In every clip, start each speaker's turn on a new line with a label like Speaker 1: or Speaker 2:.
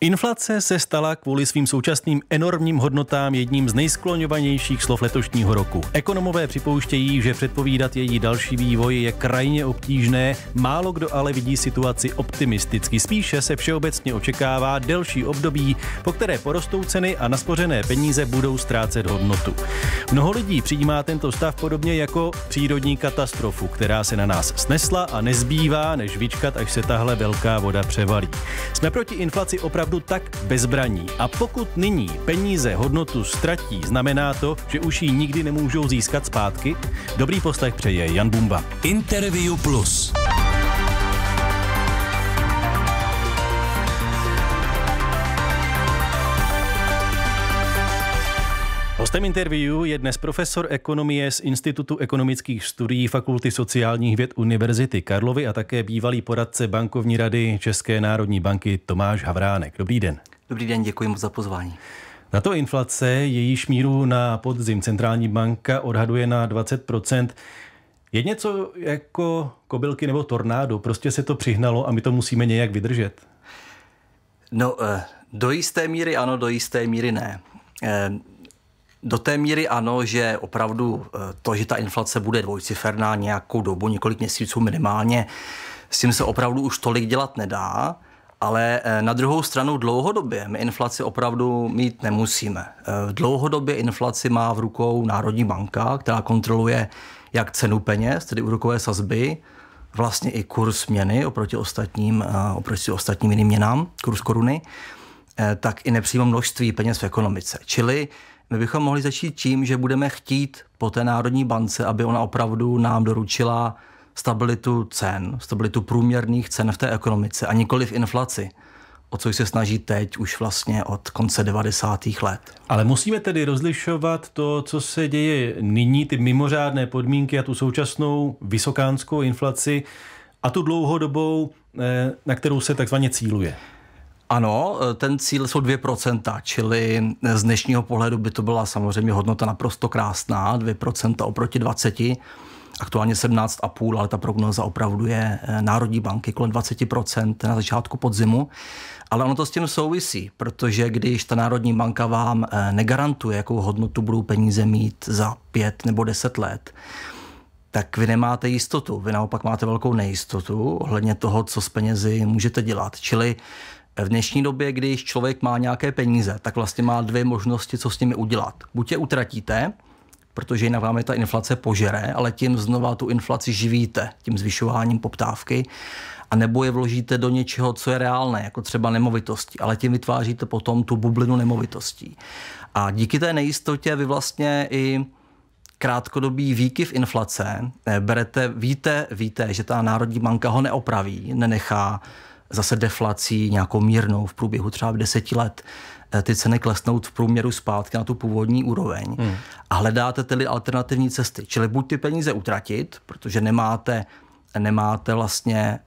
Speaker 1: Inflace se stala kvůli svým současným enormním hodnotám jedním z nejskloňovanějších slov letošního roku. Ekonomové připouštějí, že předpovídat její další vývoj je krajně obtížné, málo kdo ale vidí situaci optimisticky. Spíše se všeobecně očekává delší období, po které porostou ceny a naspořené peníze budou ztrácet hodnotu. Mnoho lidí přijímá tento stav podobně jako přírodní katastrofu, která se na nás snesla a nezbývá, než vyčkat, až se tahle velká voda převalí. Jsme proti inflaci opravdu opravdu tak bezbraní. A pokud nyní peníze hodnotu ztratí, znamená to, že už ji nikdy nemůžou získat zpátky? Dobrý poslech přeje Jan Bumba. Interview Plus. Hostem interview je dnes profesor ekonomie z Institutu ekonomických studií Fakulty sociálních věd Univerzity Karlovy a také bývalý poradce bankovní rady České národní banky Tomáš Havránek. Dobrý den.
Speaker 2: Dobrý den, děkuji moc za pozvání.
Speaker 1: Na to inflace, jejíž míru na podzim centrální banka odhaduje na 20 je něco jako kobylky nebo tornádo, prostě se to přihnalo a my to musíme nějak vydržet.
Speaker 2: No, eh, do jisté míry ano, do jisté míry ne. Eh, do té míry ano, že opravdu eh, to, že ta inflace bude dvojciferná nějakou dobu, několik měsíců minimálně, s tím se opravdu už tolik dělat nedá. Ale eh, na druhou stranu dlouhodobě my inflaci opravdu mít nemusíme. Eh, dlouhodobě inflaci má v rukou Národní banka, která kontroluje jak cenu peněz, tedy úrokové sazby, vlastně i kurz měny oproti ostatním, oproti ostatním jiným měnám, kurz koruny, tak i nepřímo množství peněz v ekonomice. Čili my bychom mohli začít tím, že budeme chtít po té Národní bance, aby ona opravdu nám doručila stabilitu cen, stabilitu průměrných cen v té ekonomice a nikoli v inflaci o co se snaží teď už vlastně od konce 90. let. Ale musíme tedy rozlišovat to, co
Speaker 1: se děje nyní, ty mimořádné podmínky a tu současnou vysokánskou inflaci
Speaker 2: a tu dlouhodobou, eh, na kterou se takzvaně cíluje. Ano, eh, ten cíl jsou 2%, čili eh, z dnešního pohledu by to byla samozřejmě hodnota naprosto krásná, 2% oproti 20, aktuálně 17,5, ale ta prognoza opravdu je eh, Národní banky kolem 20% na začátku podzimu. Ale ono to s tím souvisí, protože když ta Národní banka vám negarantuje, jakou hodnotu budou peníze mít za 5 nebo 10 let, tak vy nemáte jistotu. Vy naopak máte velkou nejistotu ohledně toho, co s penězi můžete dělat. Čili v dnešní době, když člověk má nějaké peníze, tak vlastně má dvě možnosti, co s nimi udělat. Buď je utratíte, protože jinak vám je ta inflace požere, ale tím znova tu inflaci živíte, tím zvyšováním poptávky, a nebo je vložíte do něčeho, co je reálné, jako třeba nemovitosti, ale tím vytváříte potom tu bublinu nemovitostí. A díky té nejistotě vy vlastně i krátkodobý výkyv inflace eh, berete, víte, víte, že ta Národní banka ho neopraví, nenechá zase deflací nějakou mírnou v průběhu třeba deseti let eh, ty ceny klesnout v průměru zpátky na tu původní úroveň hmm. a hledáte tedy alternativní cesty. Čili buď ty peníze utratit, protože nemáte, nemáte vlastně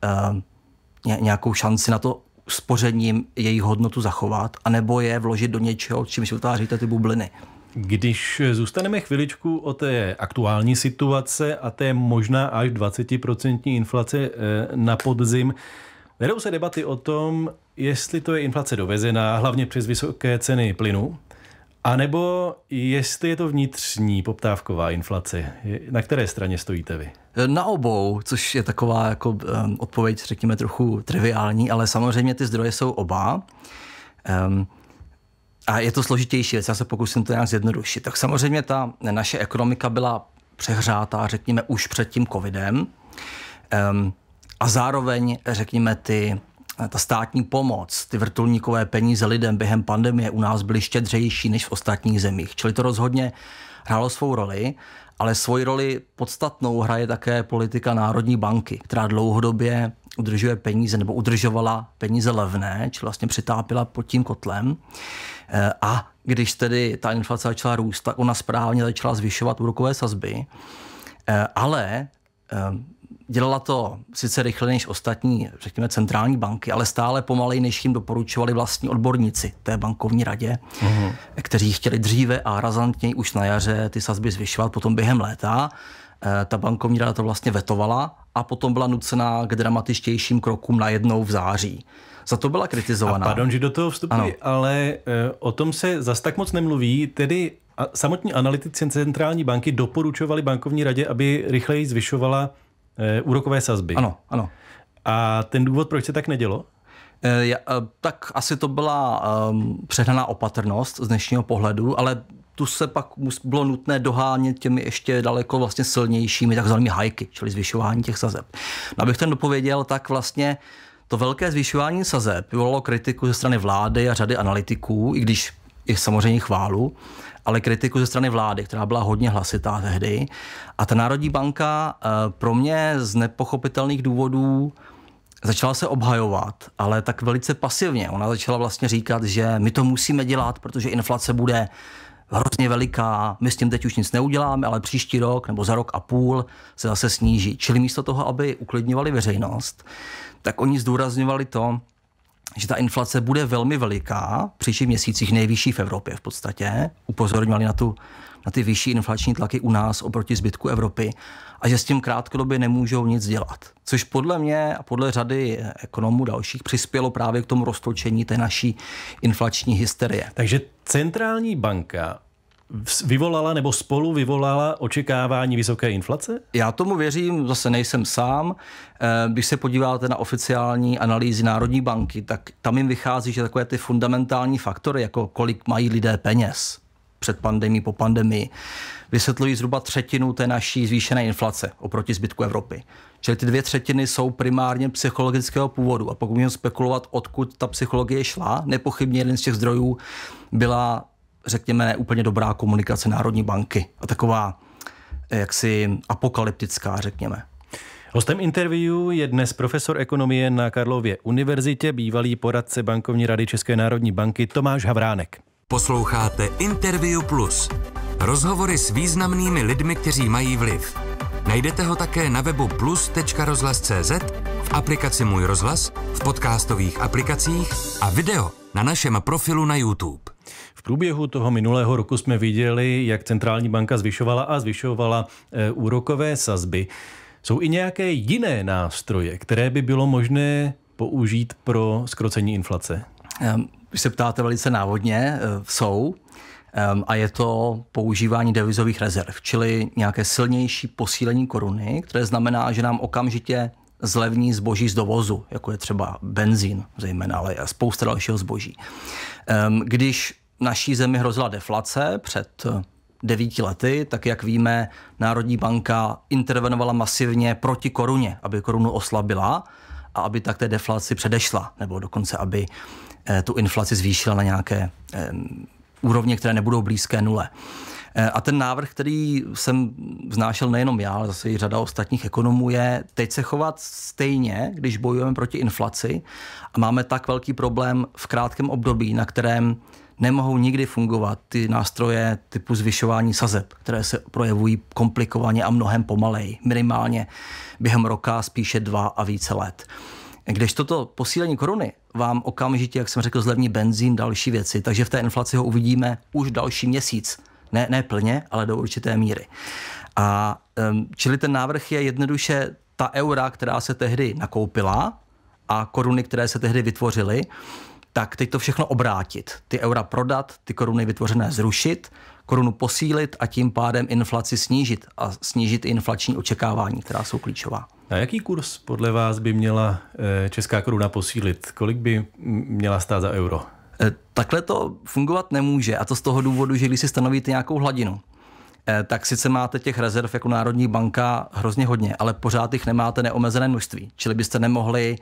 Speaker 2: uh, nějakou šanci na to spořením jejich hodnotu zachovat, anebo je vložit do něčeho, čímž vytváříte ty bubliny. Když zůstaneme
Speaker 1: chviličku o té aktuální situace a té možná až 20% inflace eh, na podzim, Vedou se debaty o tom, jestli to je inflace dovezená, hlavně přes vysoké ceny plynu, anebo jestli je to vnitřní poptávková inflace. Na které straně stojíte vy?
Speaker 2: Na obou, což je taková jako odpověď, řekněme, trochu triviální, ale samozřejmě ty zdroje jsou oba. Um, a je to složitější věc, já se pokusím to nějak zjednodušit. Tak samozřejmě ta naše ekonomika byla přehrátá, řekněme, už před tím covidem. Um, a zároveň, řekněme, ty ta státní pomoc, ty vrtulníkové peníze lidem během pandemie u nás byly štědřejší než v ostatních zemích. Čili to rozhodně hrálo svou roli, ale svoji roli podstatnou hraje také politika Národní banky, která dlouhodobě udržuje peníze nebo udržovala peníze levné, či vlastně přitápila pod tím kotlem. E, a když tedy ta inflace začala růst, tak ona správně začala zvyšovat úrokové sazby. E, ale e, Dělala to sice rychleji než ostatní, řekněme, centrální banky, ale stále pomaleji, než jim doporučovali vlastní odborníci té bankovní radě, mm-hmm. kteří chtěli dříve a razantněji už na jaře ty sazby zvyšovat, potom během léta. E, ta bankovní rada to vlastně vetovala a potom byla nucená k dramatičtějším krokům najednou v září. Za to byla kritizovaná. A pardon,
Speaker 1: že do toho vstupuji, ano. ale eh, o tom se zas tak moc nemluví, tedy samotní analytici centrální banky doporučovali bankovní radě, aby rychleji zvyšovala Eh, úrokové sazby. Ano,
Speaker 2: ano. A ten důvod, proč se tak nedělo? E, tak asi to byla um, přehnaná opatrnost z dnešního pohledu, ale tu se pak bylo nutné dohánět těmi ještě daleko vlastně silnějšími takzvanými hajky, čili zvyšování těch sazeb. No, abych ten dopověděl, tak vlastně to velké zvyšování sazeb vyvolalo kritiku ze strany vlády a řady analytiků, i když je samozřejmě chválu ale kritiku ze strany vlády, která byla hodně hlasitá tehdy. A ta Národní banka eh, pro mě z nepochopitelných důvodů začala se obhajovat, ale tak velice pasivně. Ona začala vlastně říkat, že my to musíme dělat, protože inflace bude hrozně veliká, my s tím teď už nic neuděláme, ale příští rok nebo za rok a půl se zase sníží. Čili místo toho, aby uklidňovali veřejnost, tak oni zdůrazňovali to, že ta inflace bude velmi veliká, v příštích měsících nejvyšší v Evropě v podstatě. Upozorňovali na, tu, na ty vyšší inflační tlaky u nás oproti zbytku Evropy a že s tím krátkodobě nemůžou nic dělat. Což podle mě a podle řady ekonomů dalších přispělo právě k tomu roztočení té naší inflační hysterie. Takže centrální banka vyvolala nebo spolu vyvolala očekávání vysoké inflace? Já tomu věřím, zase nejsem sám. Eh, když se podíváte na oficiální analýzy Národní banky, tak tam jim vychází, že takové ty fundamentální faktory, jako kolik mají lidé peněz před pandemí, po pandemii, vysvětlují zhruba třetinu té naší zvýšené inflace oproti zbytku Evropy. Čili ty dvě třetiny jsou primárně psychologického původu. A pokud můžeme spekulovat, odkud ta psychologie šla, nepochybně jeden z těch zdrojů byla řekněme, úplně dobrá komunikace Národní banky a taková eh, jaksi apokalyptická, řekněme. Hostem interview
Speaker 1: je dnes profesor ekonomie na Karlově univerzitě, bývalý poradce bankovní rady České národní banky Tomáš Havránek. Posloucháte Interview Plus. Rozhovory s
Speaker 2: významnými lidmi, kteří mají vliv. Najdete ho také na webu plus.rozhlas.cz, v aplikaci Můj rozhlas, v podcastových aplikacích a video na
Speaker 1: našem profilu na YouTube. V průběhu toho minulého roku jsme viděli, jak centrální banka zvyšovala a zvyšovala eh, úrokové sazby. Jsou i nějaké jiné nástroje,
Speaker 2: které by bylo možné použít pro zkrocení inflace? Když ehm, se ptáte velice návodně, eh, jsou ehm, a je to používání devizových rezerv, čili nějaké silnější posílení koruny, které znamená, že nám okamžitě zlevní zboží z dovozu, jako je třeba benzín zejména, ale spousta dalšího zboží. Ehm, když naší zemi hrozila deflace před eh, devíti lety, tak jak víme, Národní banka intervenovala masivně proti koruně, aby korunu oslabila a aby tak té deflaci předešla, nebo dokonce, aby eh, tu inflaci zvýšila na nějaké eh, úrovně, které nebudou blízké nule. A ten návrh, který jsem vznášel nejenom já, ale zase i řada ostatních ekonomů, je teď se chovat stejně, když bojujeme proti inflaci a máme tak velký problém v krátkém období, na kterém nemohou nikdy fungovat ty nástroje typu zvyšování sazeb, které se projevují komplikovaně a mnohem pomaleji, minimálně během roka spíše dva a více let. Když toto posílení koruny vám okamžitě, jak jsem řekl, zlevní benzín, další věci, takže v té inflaci ho uvidíme už další měsíc. Ne, ne plně, ale do určité míry. A čili ten návrh je jednoduše ta eura, která se tehdy nakoupila a koruny, které se tehdy vytvořily, tak teď to všechno obrátit. Ty eura prodat, ty koruny vytvořené zrušit, korunu posílit a tím pádem inflaci snížit a snížit inflační očekávání, která jsou klíčová. Na jaký kurz podle
Speaker 1: vás by měla eh, česká koruna posílit? Kolik by měla stát za euro?
Speaker 2: Eh, takhle to fungovat nemůže a to z toho důvodu, že když si stanovíte nějakou hladinu, eh, tak sice máte těch rezerv jako Národní banka hrozně hodně, ale pořád jich nemáte neomezené množství. Čili byste nemohli,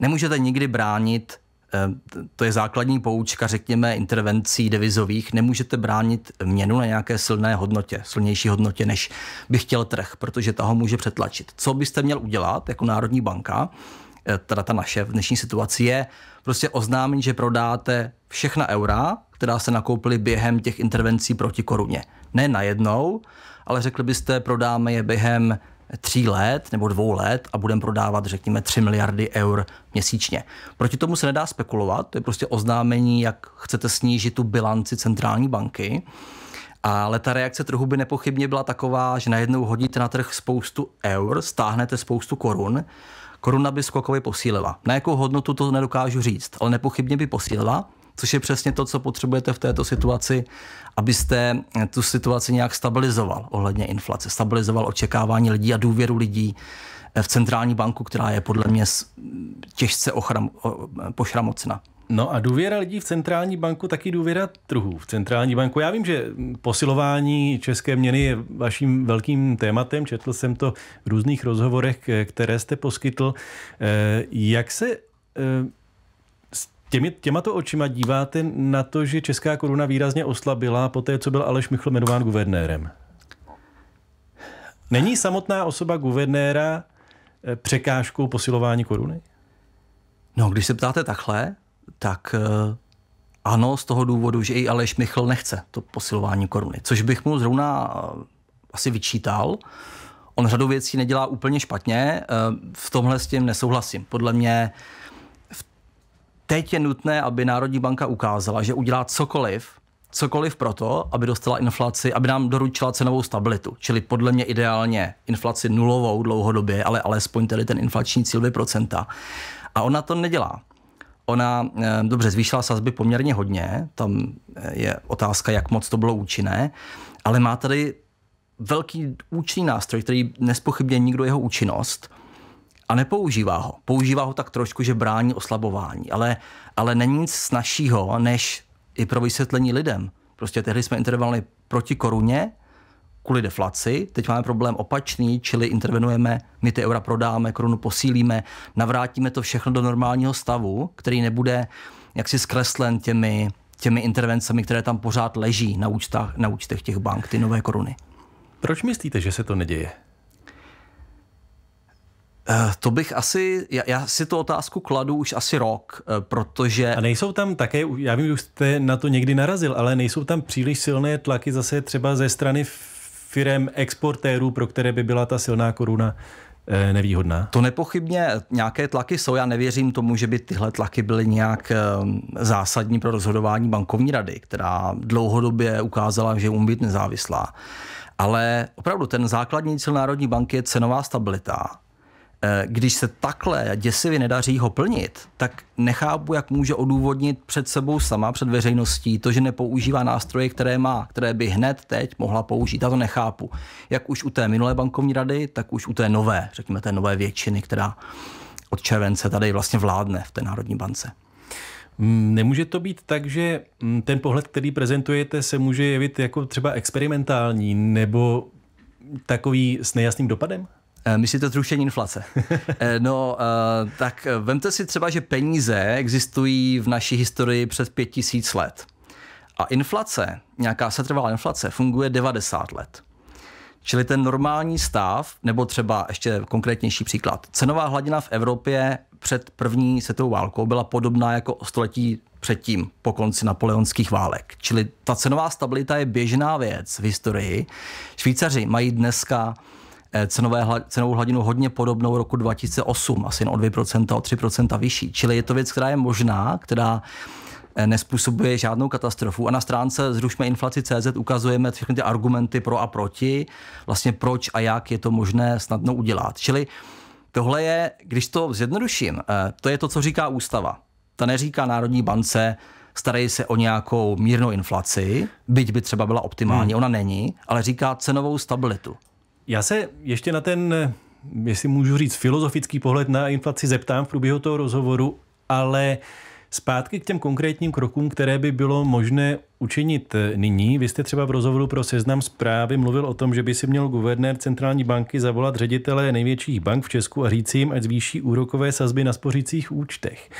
Speaker 2: nemůžete nikdy bránit Eh, to je základní poučka, řekněme, intervencí devizových. Nemůžete bránit měnu na nějaké silné hodnotě, silnější hodnotě, než by chtěl trh, protože toho může přetlačit. Co byste měl udělat jako Národní banka, eh, teda ta naše v dnešní situaci, je prostě oznámit, že prodáte všechna eura, která se nakoupily během těch intervencí proti koruně. Ne najednou, ale řekli byste, prodáme je během tří let nebo dvou let a budeme prodávat, řekněme, 3 miliardy eur měsíčně. Proti tomu se nedá spekulovat, to je prostě oznámení, jak chcete snížit tu bilanci centrální banky. Ale ta reakce trhu by nepochybně byla taková, že najednou hodíte na trh spoustu eur, stáhnete spoustu korun, koruna by skokově posílila. Na jakou hodnotu to nedokážu říct, ale nepochybně by posílila což je přesně to, co potřebujete v této situaci, abyste eh, tu situaci nějak stabilizoval ohledně inflace, stabilizoval očekávání lidí a důvěru lidí eh, v centrální banku, která je podle mě těžce ochram, pošramocna. No a důvěra lidí v
Speaker 1: centrální banku, taky důvěra trhů v centrální banku. Já vím, že posilování české měny je vaším velkým tématem. Četl jsem to v různých rozhovorech, eh, které jste poskytl. Jak se Těmi, těma to očima díváte na to, že česká koruna výrazně oslabila po té, co byl Aleš Michl jmenován guvernérem. Není samotná osoba guvernéra eh, překážkou
Speaker 2: posilování koruny? No, když se ptáte takhle, tak eh, ano, z toho důvodu, že i Aleš Michl nechce to posilování koruny, což bych mu zrovna eh, asi vyčítal. On řadu věcí nedělá úplně špatně, v tomhle s tím nesouhlasím. Podle mě teď je nutné, aby Národní banka ukázala, že udělá cokoliv, cokoliv proto, aby dostala inflaci, aby nám doručila cenovou stabilitu. Čili podle mě ideálně inflaci nulovou dlouhodobě, ale alespoň tedy ten inflační cíl 2%. A ona to nedělá. Ona eh, dobře zvýšila sazby poměrně hodně, tam eh, je otázka, jak moc to bylo účinné, ale má tady velký účinný nástroj, který nespochybně nikdo jeho účinnost – a nepoužívá ho. Používá ho tak trošku, že brání oslabování, ale, ale není nic snažšího, než i pro vysvětlení lidem. Prostě tehdy jsme intervenovali proti koruně, kvůli deflaci. Teď máme problém opačný, čili intervenujeme, my ty eura prodáme, korunu posílíme, navrátíme to všechno do normálního stavu, který nebude jaksi zkreslen těmi, těmi intervencemi, které tam pořád leží na, účtech, na účtech těch bank, ty nové koruny. Proč myslíte, že se to neděje? Eh, to bych asi, já, já si tu otázku kladu už asi rok, eh, protože... A nejsou tam také, já vím,
Speaker 1: že už jste na to někdy narazil, ale nejsou tam příliš silné tlaky zase třeba ze strany
Speaker 2: firem exportérů, pro které by byla ta silná koruna eh, nevýhodná? To nepochybně nějaké tlaky jsou. Já nevěřím tomu, že by tyhle tlaky byly nějak zásadní pro rozhodování bankovní rady, která dlouhodobě ukázala, že umí být nezávislá. Ale opravdu ten základní cíl Národní banky je cenová stabilita Eh, když se takhle děsivě nedaří ho plnit, tak nechápu, jak může odůvodnit před sebou sama, před veřejností, to, že nepoužívá nástroje, které má, které by hned teď mohla použít. Já to nechápu. Jak už u té minulé bankovní rady, tak už u té nové, řekněme té nové většiny, která od července tady vlastně vládne v té Národní bance. Mm, nemůže to být tak,
Speaker 1: že mm, ten pohled, který prezentujete, se může jevit jako třeba experimentální nebo
Speaker 2: takový s nejasným dopadem? Eh, myslíte zrušení inflace? Eh, no, eh, tak vemte si třeba, že peníze existují v naší historii před pět tisíc let. A inflace, nějaká setrvalá inflace, funguje 90 let. Čili ten normální stav, nebo třeba ještě konkrétnější příklad, cenová hladina v Evropě před první světovou válkou byla podobná jako o století předtím, po konci napoleonských válek. Čili ta cenová stabilita je běžná věc v historii. Švýcaři mají dneska Eh, cenové, cenovou hladinu hodně podobnou roku 2008, asi o 2%, o 3% vyšší. Čili je to věc, která je možná, která eh, nespůsobuje žádnou katastrofu. A na stránce Zrušme inflaci CZ ukazujeme všechny ty argumenty pro a proti, vlastně proč a jak je to možné snadno udělat. Čili tohle je, když to zjednoduším, eh, to je to, co říká ústava. Ta neříká Národní bance, starají se o nějakou mírnou inflaci, byť by třeba byla optimální, hmm. ona není, ale říká cenovou stabilitu. Já se ještě na ten, jestli můžu říct, filozofický pohled na
Speaker 1: inflaci zeptám v průběhu toho rozhovoru, ale Zpátky k těm konkrétním krokům, které by bylo možné učinit nyní. Vy jste třeba v rozhovoru pro seznam zprávy mluvil o tom, že by si měl guvernér centrální banky zavolat ředitele největších bank v Česku a říct jim, ať zvýší úrokové sazby na spořících účtech.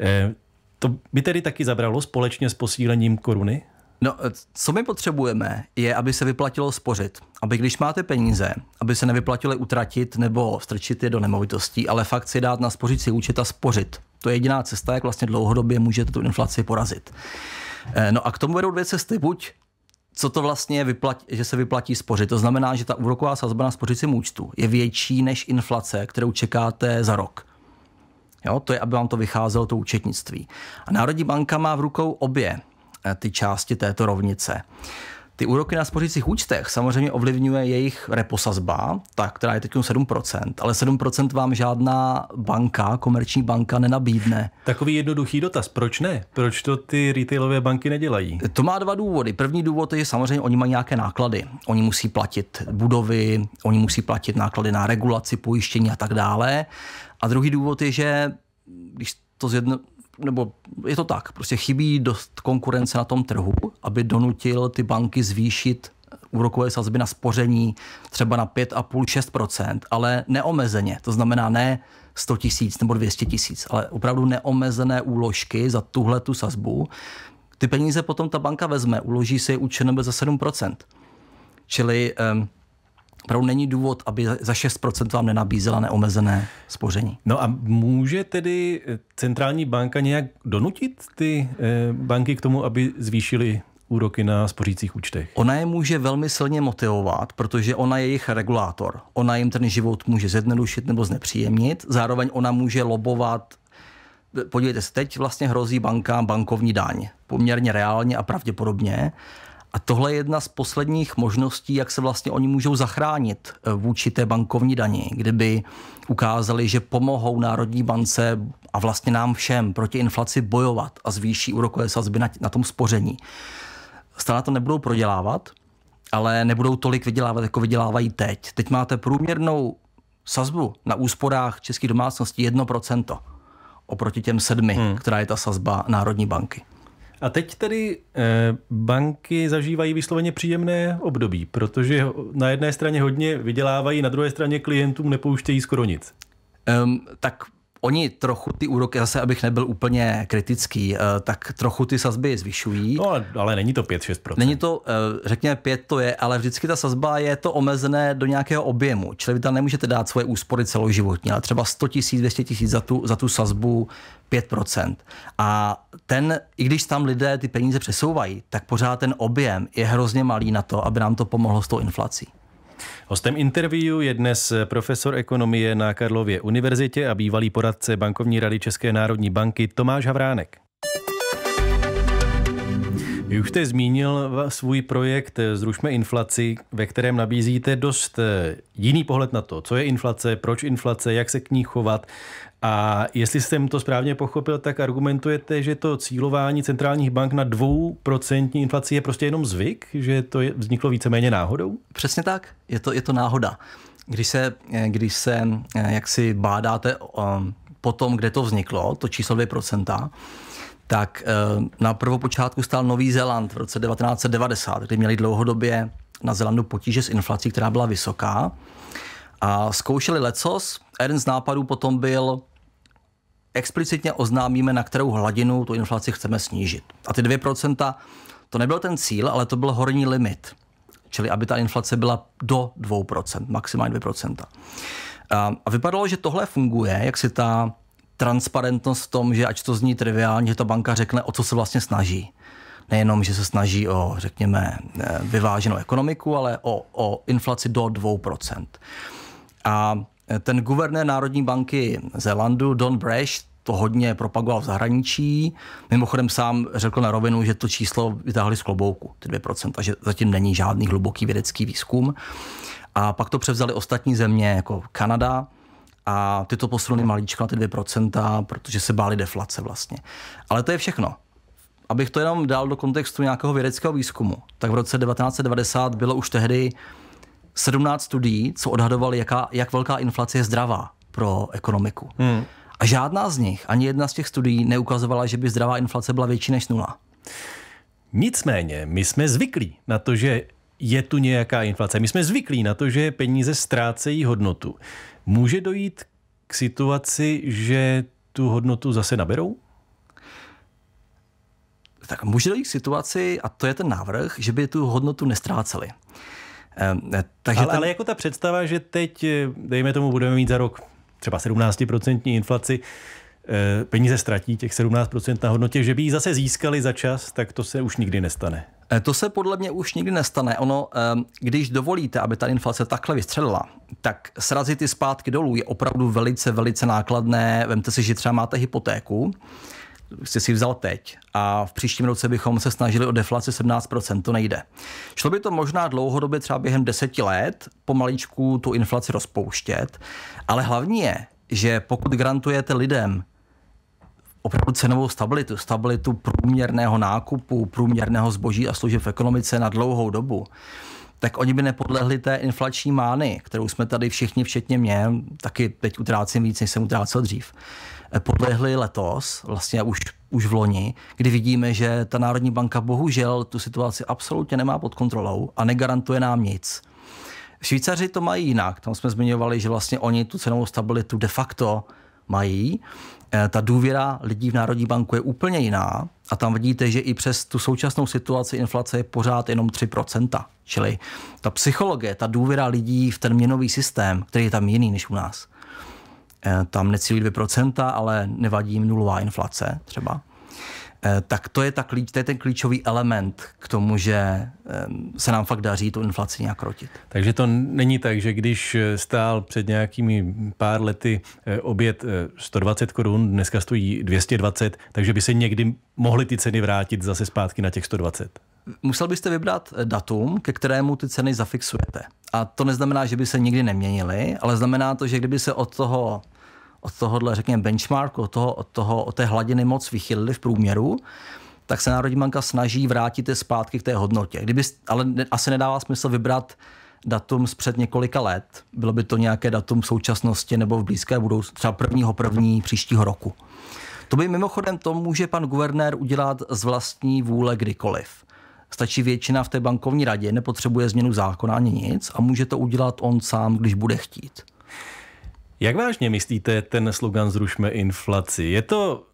Speaker 1: Eh, to by tedy taky zabralo společně s posílením koruny?
Speaker 2: No, eh, co my potřebujeme, je, aby se vyplatilo spořit. Aby když máte peníze, aby se nevyplatilo utratit nebo strčit je do nemovitostí, ale fakt si dát na spořící účet a spořit. To je jediná cesta, jak vlastně dlouhodobě můžete tu inflaci porazit. Eh, no a k tomu vedou dvě cesty. Buď co to vlastně vyplatí, že se vyplatí spořit. To znamená, že ta úroková sazba na spořícím účtu je větší než inflace, kterou čekáte za rok. Jo, to je, aby vám to vycházelo to účetnictví. A Národní banka má v rukou obě Eh, ty části této rovnice. Ty úroky na spořících účtech samozřejmě ovlivňuje jejich reposazba, ta, která je teď 7%, ale 7% vám žádná banka, komerční banka nenabídne. Takový jednoduchý dotaz, proč ne? Proč to ty retailové banky nedělají? To má dva důvody. První důvod je, že samozřejmě oni mají nějaké náklady. Oni musí platit budovy, oni musí platit náklady na regulaci, pojištění a tak dále. A druhý důvod je, že když to zjedno, nebo je to tak, prostě chybí dost konkurence na tom trhu, aby donutil ty banky zvýšit úrokové sazby na spoření třeba na 5,5-6%, ale neomezeně. To znamená ne 100 tisíc nebo 200 tisíc, ale opravdu neomezené úložky za tuhle tu sazbu. Ty peníze potom ta banka vezme, uloží si je u ČNB za 7%. Čili um, opravdu není důvod, aby za 6% vám nenabízela neomezené spoření. No a může tedy eh, centrální banka nějak donutit ty eh, banky k tomu, aby zvýšily úroky na spořících účtech? Ona je může velmi silně motivovat, protože ona je jejich regulátor. Ona jim ten život může zjednodušit nebo znepříjemnit. Zároveň ona může lobovat eh, podívejte se, teď vlastně hrozí bankám bankovní daň. Poměrně reálně a pravděpodobně. A tohle je jedna z posledních možností, jak se vlastně oni můžou zachránit eh, vůči té bankovní dani, kdyby ukázali, že pomohou Národní bance a vlastně nám všem proti inflaci bojovat a zvýší úrokové sazby na, na tom spoření. Stále to nebudou prodělávat, ale nebudou tolik vydělávat, jako vydělávají teď. Teď máte průměrnou sazbu na úsporách českých domácností 1% oproti těm sedmi, hmm. která je ta sazba Národní banky. A teď tedy eh, banky zažívají vysloveně příjemné období, protože
Speaker 1: na jedné straně hodně vydělávají, na druhé straně klientům nepouštějí skoro nic. Um, tak
Speaker 2: Oni trochu ty úroky, zase abych nebyl úplně kritický, eh, tak trochu ty sazby zvyšují. No, ale, ale není to 5-6%. Není to, eh, řekněme 5 to je, ale vždycky ta sazba je to omezené do nějakého objemu. Čili vy tam nemůžete dát svoje úspory celoživotně, ale třeba 100 tisíc, 200 tisíc za tu, za tu sazbu 5%. A ten, i když tam lidé ty peníze přesouvají, tak pořád ten objem je hrozně malý na to, aby nám to pomohlo s tou inflací.
Speaker 1: Hostem interview je dnes profesor ekonomie na Karlově univerzitě a bývalý poradce Bankovní rady České národní banky Tomáš Havránek. Vy už jste zmínil svůj projekt eh, Zrušme inflaci, ve kterém nabízíte dost eh, jiný pohled na to, co je inflace, proč inflace, jak se k ní chovat. A jestli jsem to správně pochopil, tak argumentujete, že to cílování centrálních bank na
Speaker 2: 2% inflaci je prostě jenom zvyk, že to je, vzniklo víceméně náhodou? Přesně tak, je to, je to náhoda. Když se, eh, když se jak si bádáte o tom, kde to vzniklo, to číslo 2%, tak eh, na prvopočátku stál Nový Zéland v roce 1990, kdy měli dlouhodobě na Zélandu potíže s inflací, která byla vysoká a zkoušeli lecos. jeden z nápadů potom byl, explicitně oznámíme, na kterou hladinu tu inflaci chceme snížit. A ty 2% to nebyl ten cíl, ale to byl horní limit. Čili aby ta inflace byla do 2%, maximálně 2%. A vypadalo, že tohle funguje, jak si ta transparentnost v tom, že ať to zní triviálně, že ta banka řekne, o co se vlastně snaží. Nejenom, že se snaží o, řekněme, eh, vyváženou ekonomiku, ale o, o inflaci do 2%. A eh, ten guvernér Národní banky Zélandu, Don Brash, to hodně propagoval v zahraničí. Mimochodem sám řekl na rovinu, že to číslo vytáhli z klobouku, ty 2%, a že zatím není žádný hluboký vědecký výzkum. A pak to převzali ostatní země, jako Kanada, a ty to posunuli malíčko na ty 2%, protože se báli deflace vlastně. Ale to je všechno. Abych to jenom dal do kontextu nějakého vědeckého výzkumu, tak v roce 1990 bylo už tehdy 17 studií, co odhadovali, jaká, jak velká inflace je zdravá pro ekonomiku. Hmm. A žádná z nich, ani jedna z těch studií, neukazovala, že by zdravá inflace byla větší než nula. Nicméně, my jsme zvyklí na to, že je tu nějaká inflace. My jsme
Speaker 1: zvyklí na to, že peníze ztrácejí hodnotu. Může dojít k situaci,
Speaker 2: že tu hodnotu zase naberou? Tak může dojít k situaci, a to je ten návrh, že by tu hodnotu nestráceli. Ehm,
Speaker 1: takže ale, ten... ale jako ta představa, že teď, eh, dejme tomu, budeme mít za rok třeba 17% inflaci, eh, peníze ztratí těch 17% na hodnotě, že by ji zase získali za čas,
Speaker 2: tak to se už nikdy nestane. Eh, to se podle mě už nikdy nestane. Ono, eh, když dovolíte, aby ta inflace takhle vystřelila, tak srazit ty zpátky dolů je opravdu velice, velice nákladné. Vemte si, že třeba máte hypotéku, jste si vzal teď a v příštím roce bychom se snažili o deflaci 17%, to nejde. Šlo by to možná dlouhodobě třeba během deseti let pomaličku tu inflaci rozpouštět, ale hlavní je, že pokud grantujete lidem opravdu cenovou stabilitu, stabilitu průměrného nákupu, průměrného zboží a služeb v ekonomice na dlouhou dobu, tak oni by nepodlehli té inflační mány, kterou jsme tady všichni, včetně mě, taky teď utrácím víc, než jsem utrácel dřív, podlehli letos, vlastně už, už v loni, kdy vidíme, že ta Národní banka bohužel tu situaci absolutně nemá pod kontrolou a negarantuje nám nic. Švýcaři to mají jinak. Tam jsme zmiňovali, že vlastně oni tu cenovou stabilitu de facto mají. Eh, ta důvěra lidí v Národní banku je úplně jiná a tam vidíte, že i přes tu současnou situaci inflace je pořád jenom 3%. Čili ta psychologie, ta důvěra lidí v ten měnový systém, který je tam jiný než u nás. Eh, tam necílí 2%, ale nevadí jim nulová inflace třeba. Eh, tak to je, ta klíč, to je ten klíčový element k tomu, že eh, se nám fakt daří tu inflaci nějak rotit. Takže
Speaker 1: to není tak, že když eh, stál před nějakými pár lety oběd 120 korun, dneska stojí 220, takže by se někdy mohly ty ceny vrátit zase zpátky na těch 120.
Speaker 2: Musel byste vybrat datum, ke kterému ty ceny zafixujete. A to neznamená, že by se nikdy neměnily, ale znamená to, že kdyby se od toho od tohohle, řekněme, benchmarku, od, toho, od, toho, od té hladiny moc vychylili v průměru, tak se Národní banka snaží vrátit je zpátky k té hodnotě. Kdyby, ale asi nedává smysl vybrat datum z před několika let. Bylo by to nějaké datum v současnosti nebo v blízké budoucnosti, třeba prvního první příštího roku. To by mimochodem to může pan guvernér udělat z vlastní vůle kdykoliv. Stačí většina v té bankovní radě, nepotřebuje změnu zákona ani nic a může to udělat on sám, když bude chtít.
Speaker 1: Jak vážně myslíte ten slogan Zrušme inflaci? Je to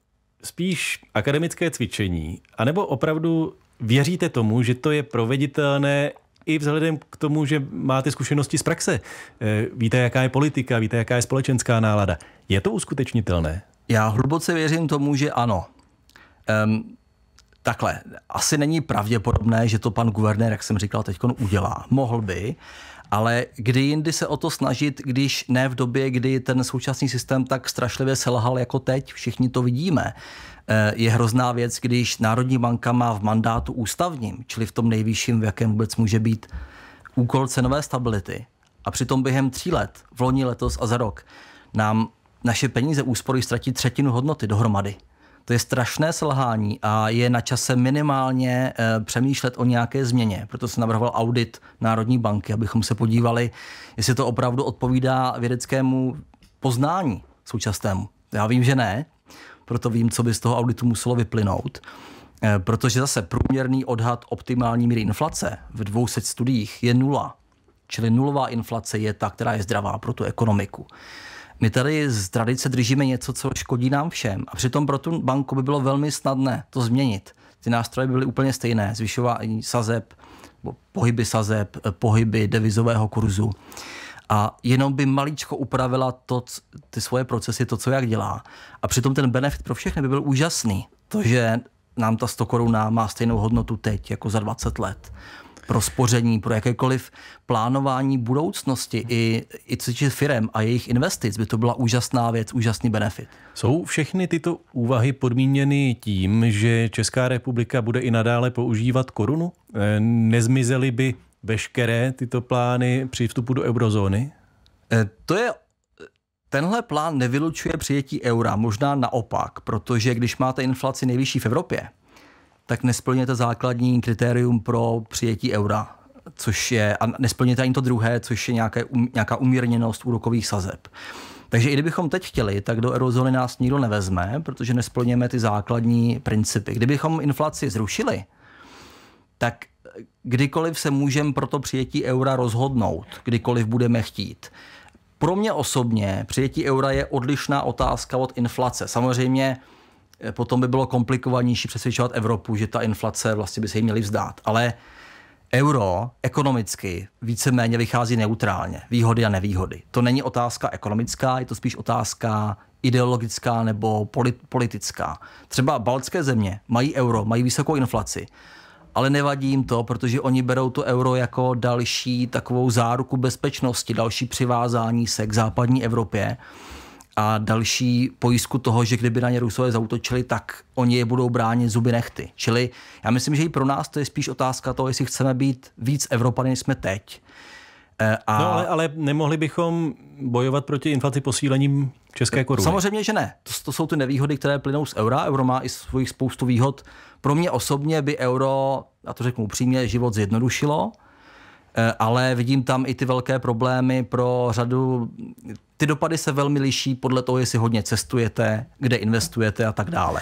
Speaker 1: spíš akademické cvičení, anebo opravdu věříte tomu, že to je proveditelné i vzhledem k tomu, že máte zkušenosti z praxe? Eh, víte, jaká je politika, víte, jaká je společenská nálada. Je to uskutečnitelné?
Speaker 2: Já hluboce věřím tomu, že ano. Um, Takhle, asi není pravděpodobné, že to pan guvernér, jak jsem říkal, teď udělá. Mohl by, ale kdy jindy se o to snažit, když ne v době, kdy ten současný systém tak strašlivě selhal jako teď, všichni to vidíme. Eh, je hrozná věc, když Národní banka má v mandátu ústavním, čili v tom nejvyšším, v jakém vůbec může být úkol cenové stability. A přitom během tří let, v loni, letos a za rok, nám naše peníze úspory ztratí třetinu hodnoty dohromady. To je strašné selhání a je na čase minimálně eh, přemýšlet o nějaké změně. Proto se navrhoval audit Národní banky, abychom se podívali, jestli to opravdu odpovídá vědeckému poznání současnému. Já vím, že ne, proto vím, co by z toho auditu muselo vyplynout. Eh, protože zase průměrný odhad optimální míry inflace v 200 studiích je nula. Čili nulová inflace je ta, která je zdravá pro tu ekonomiku. My tady z tradice držíme něco, co škodí nám všem. A přitom pro tu banku by bylo velmi snadné to změnit. Ty nástroje by byly úplně stejné. Zvyšování sazeb, pohyby sazeb, eh, pohyby devizového kurzu. A jenom by maličko upravila to, ty svoje procesy, to, co jak dělá. A přitom ten benefit pro všechny by byl úžasný. To, že nám ta 100 koruna má stejnou hodnotu teď, jako za 20 let pro spoření, pro jakékoliv plánování budoucnosti i, i co se firem a jejich investic, by to byla úžasná věc, úžasný benefit. Jsou všechny tyto úvahy podmíněny tím, že Česká republika bude i
Speaker 1: nadále používat korunu? Eh, nezmizely by veškeré tyto plány při
Speaker 2: vstupu do eurozóny? Eh, to je Tenhle plán nevylučuje přijetí eura, možná naopak, protože když máte inflaci nejvyšší v Evropě, tak nesplňujete základní kritérium pro přijetí eura což je, a nesplňujete ani to druhé, což je nějaké, um, nějaká umírněnost úrokových sazeb. Takže i kdybychom teď chtěli, tak do eurozóny nás nikdo nevezme, protože nesplňujeme ty základní principy. Kdybychom inflaci zrušili, tak eh, kdykoliv se můžeme pro to přijetí eura rozhodnout, kdykoliv budeme chtít. Pro mě osobně přijetí eura je odlišná otázka od inflace. Samozřejmě Eh, potom by bylo komplikovanější přesvědčovat Evropu, že ta inflace vlastně by se jí měly vzdát. Ale euro ekonomicky víceméně vychází neutrálně, výhody a nevýhody. To není otázka ekonomická, je to spíš otázka ideologická nebo politická. Třeba baltské země mají euro, mají vysokou inflaci, ale nevadí jim to, protože oni berou to euro jako další takovou záruku bezpečnosti, další přivázání se k západní Evropě a další pojistku toho, že kdyby na ně Rusové zautočili, tak oni je budou bránit zuby nechty. Čili já myslím, že i pro nás to je spíš otázka toho, jestli chceme být víc Evropany, než jsme teď. E, a... No ale, ale nemohli bychom bojovat proti inflaci posílením české koruny? Samozřejmě, že ne. To, to jsou ty nevýhody, které plynou z eura. Euro má i svých spoustu výhod. Pro mě osobně by euro, a to řeknu upřímně, život zjednodušilo – Eh, ale vidím tam i ty velké problémy pro řadu ty dopady se velmi liší podle toho, jestli hodně cestujete, kde investujete a tak dále.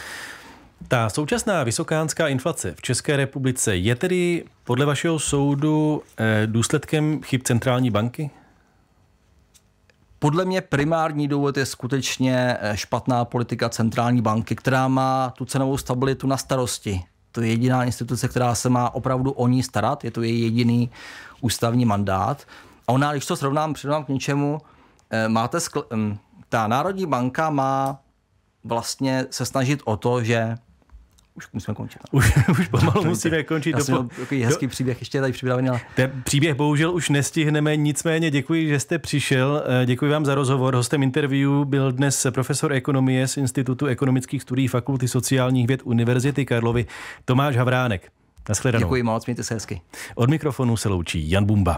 Speaker 2: Ta současná vysokánská inflace v České
Speaker 1: republice je tedy podle vašeho soudu eh, důsledkem chyb centrální
Speaker 2: banky? Podle mě primární důvod je skutečně eh, špatná politika centrální banky, která má tu cenovou stabilitu na starosti to je jediná instituce, která se má opravdu o ní starat, je to její jediný ústavní mandát. A ona, když to srovnám, přirovnám k něčemu, eh, máte skl- mm, ta Národní banka má vlastně se snažit o to, že už musíme končit. No. Už, už pomalu musíme končit. Já jsem dopo... takový hezký do... příběh ještě tady připravený. Ale... Ten příběh bohužel už nestihneme,
Speaker 1: nicméně děkuji, že jste přišel. Eh, děkuji vám za rozhovor. Hostem interview byl dnes profesor ekonomie z Institutu ekonomických studií Fakulty sociálních věd Univerzity Karlovy Tomáš Havránek. Naschledanou. Děkuji moc, mějte se hezky. Od mikrofonu se loučí Jan Bumba.